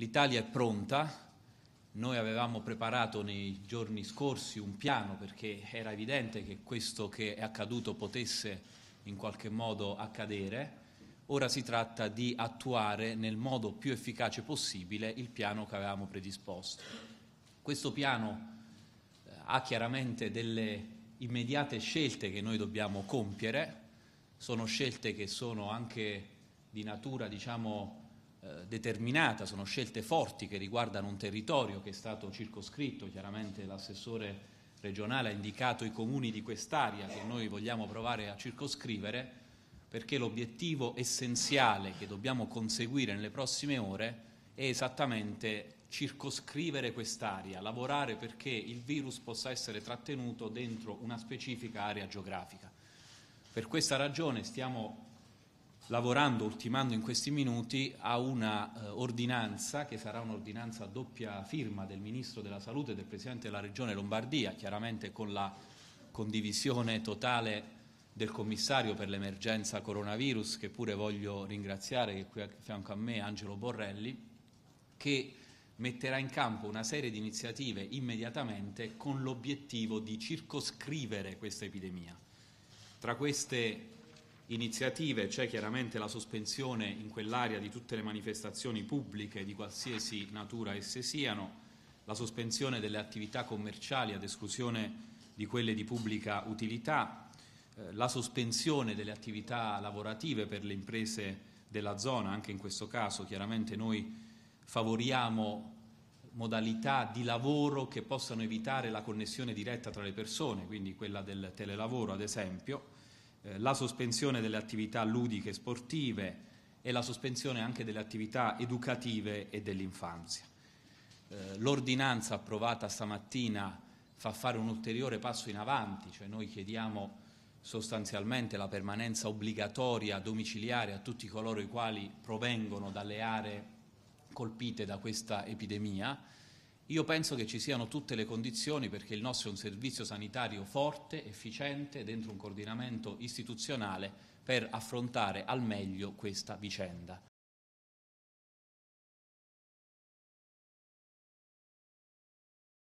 L'Italia è pronta, noi avevamo preparato nei giorni scorsi un piano perché era evidente che questo che è accaduto potesse in qualche modo accadere, ora si tratta di attuare nel modo più efficace possibile il piano che avevamo predisposto. Questo piano eh, ha chiaramente delle immediate scelte che noi dobbiamo compiere, sono scelte che sono anche di natura diciamo, eh, determinata, sono scelte forti che riguardano un territorio che è stato circoscritto, chiaramente l'assessore regionale ha indicato i comuni di quest'area che noi vogliamo provare a circoscrivere, perché l'obiettivo essenziale che dobbiamo conseguire nelle prossime ore è esattamente circoscrivere quest'area, lavorare perché il virus possa essere trattenuto dentro una specifica area geografica. Per questa ragione stiamo lavorando, ultimando in questi minuti, a una eh, ordinanza che sarà un'ordinanza a doppia firma del Ministro della Salute e del Presidente della Regione Lombardia, chiaramente con la condivisione totale del commissario per l'emergenza coronavirus, che pure voglio ringraziare, che è qui a fianco a me, Angelo Borrelli, che metterà in campo una serie di iniziative immediatamente con l'obiettivo di circoscrivere questa epidemia. Tra queste iniziative, c'è chiaramente la sospensione in quell'area di tutte le manifestazioni pubbliche di qualsiasi natura esse siano, la sospensione delle attività commerciali ad esclusione di quelle di pubblica utilità, eh, la sospensione delle attività lavorative per le imprese della zona, anche in questo caso chiaramente noi favoriamo modalità di lavoro che possano evitare la connessione diretta tra le persone, quindi quella del telelavoro ad esempio, eh, la sospensione delle attività ludiche e sportive e la sospensione anche delle attività educative e dell'infanzia. Eh, l'ordinanza approvata stamattina fa fare un ulteriore passo in avanti, cioè noi chiediamo sostanzialmente la permanenza obbligatoria domiciliare a tutti coloro i quali provengono dalle aree colpite da questa epidemia io penso che ci siano tutte le condizioni perché il nostro è un servizio sanitario forte, efficiente, dentro un coordinamento istituzionale per affrontare al meglio questa vicenda.